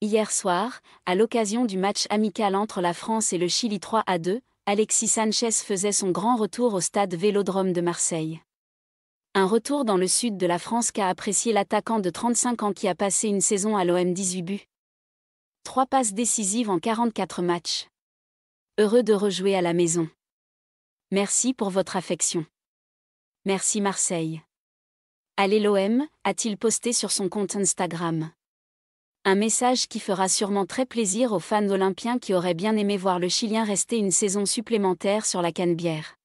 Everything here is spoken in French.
Hier soir, à l'occasion du match amical entre la France et le Chili 3 à 2, Alexis Sanchez faisait son grand retour au stade Vélodrome de Marseille. Un retour dans le sud de la France qu'a apprécié l'attaquant de 35 ans qui a passé une saison à l'OM 18 buts. Trois passes décisives en 44 matchs. Heureux de rejouer à la maison. Merci pour votre affection. Merci Marseille. Allez l'OM, a-t-il posté sur son compte Instagram. Un message qui fera sûrement très plaisir aux fans olympiens qui auraient bien aimé voir le Chilien rester une saison supplémentaire sur la Canebière.